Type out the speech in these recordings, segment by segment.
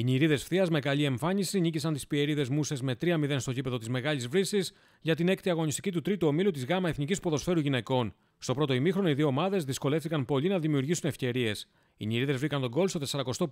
Οι νηρίδε φθίας με καλή εμφάνιση νίκησαν τις πιερίδες Μούσες με 3-0 στο γήπεδο της Μεγάλης Βρύσης για την έκτη αγωνιστική του τρίτου ομίλου της ΓΑΜΑ Εθνικής Ποδοσφαίρου Γυναικών. Στο πρώτο ημίχρονο, οι δύο ομάδες δυσκολεύτηκαν πολύ να δημιουργήσουν ευκαιρίες. Οι νηρίδε βρήκαν τον γκολ στο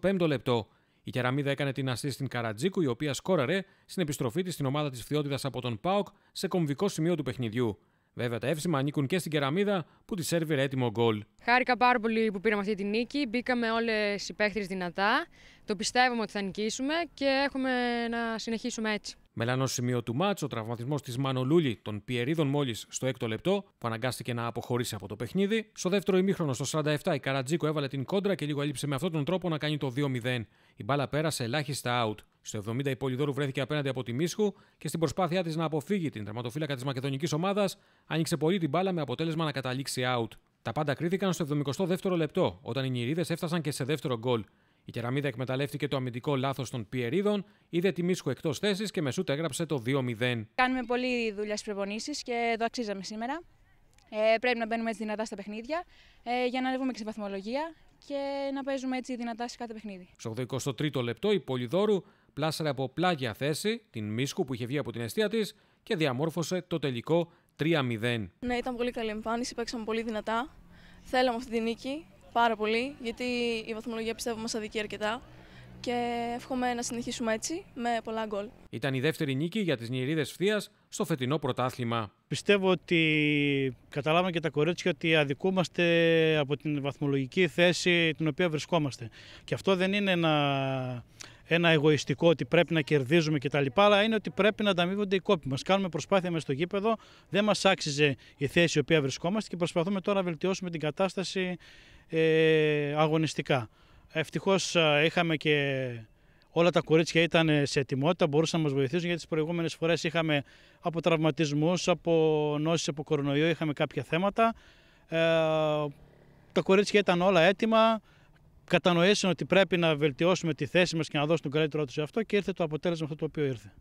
45ο λεπτό. Η κεραμίδα έκανε την ασή στην Καρατζίκου, η οποία σκόραρε στην επιστροφή της στην ομάδα της Φθιότητα από τον Πάοκ σε κομβικό σημείο του παιχνιδιού. Βέβαια, τα εύσημα ανήκουν και στην κεραμίδα που τη σερβιρε έτοιμο γκολ. Χάρηκα πάρα πολύ που πήραμε αυτή τη νίκη. Μπήκαμε όλες οι παίχτε δυνατά. Το πιστεύουμε ότι θα νικήσουμε και έχουμε να συνεχίσουμε έτσι. Μελανός σημείο του μάτς, ο τραυματισμός της Μανολούλη των Πιερίδων μόλις στο έκτο λεπτό, που αναγκάστηκε να αποχωρήσει από το παιχνίδι. Στο δεύτερο ημίχρονο, στο 47, η Καρατζίκο έβαλε την κόντρα και λίγο έλειψε με αυτόν τον τρόπο να κάνει το 2-0. Η μπάλα πέρασε ελάχιστα out. Στο 70 η Πολυδόρου βρέθηκε απέναντι από τη Μίσχου και στην προσπάθειά της να αποφύγει την τερματοφύλακα της μακεδονικής ομάδας, άνοιξε πολύ την μπάλα με αποτέλεσμα να καταλήξει out. Τα πάντα κρίθηκαν στο 72ο λεπτό, όταν οι Νιρίδε έφτασαν και σε δεύτερο γκολ. Η κεραμίδα εκμεταλλεύτηκε το αμυντικό λάθος των Πιερίδων, είδε τη Μίσχου εκτός θέσης και μεσούτα έγραψε το 2-0. Κάνουμε πολλή δουλειά στις προπονήσεις και το αξίζαμε σήμερα. Ε, πρέπει να μπαίνουμε έτσι δυνατά στα παιχνίδια ε, για να ανέβουμε και σε βαθμολογία και να παίζουμε έτσι δυνατά σε κάθε παιχνίδι. Στο 23 ο λεπτό η Πολυδόρου πλάσαρε από πλάγια θέση την Μίσκου που είχε βγει από την αιστεία της και διαμόρφωσε το τελικό 3-0. Ναι, ήταν πολύ καλή εμφάνιση, παίξαμε πολύ δυνατά. Θέλαμε αυτή τη νίκη πάρα πολύ, γιατί η βαθμολογία πιστεύω μας αδικεί αρκετά και εύχομαι να συνεχίσουμε έτσι με πολλά γκολ. Ήταν η δεύτερη νίκη για τις Νιερίδες Φθίας στο φετινό πρωτάθλημα. Πιστεύω ότι καταλάβαμε και τα κορίτσια ότι αδικούμαστε από την βαθμολογική θέση την οποία βρισκόμαστε. Και αυτό δεν είναι ένα ένα εγωιστικό ότι πρέπει να κερδίζουμε κτλ. Αλλά είναι ότι πρέπει να ανταμείβονται οι κόποι μας. Κάνουμε προσπάθεια μέσα στο γήπεδο, δεν μας άξιζε η θέση η οποία βρισκόμαστε και προσπαθούμε τώρα να βελτιώσουμε την κατάσταση ε, αγωνιστικά. Ευτυχώς είχαμε και όλα τα κορίτσια ήταν σε ετοιμότητα, μπορούσαν να μας βοηθήσουν γιατί τις προηγούμενες φορές είχαμε από τραυματισμού, από νόσει, από κορονοϊό, είχαμε κάποια θέματα. Ε, τα κορίτσια ήταν όλα έτοιμα κατανοήσουν ότι πρέπει να βελτιώσουμε τη θέση μας και να δώσουμε τον καλύτερό τους σε αυτό και ήρθε το αποτέλεσμα αυτό το οποίο ήρθε.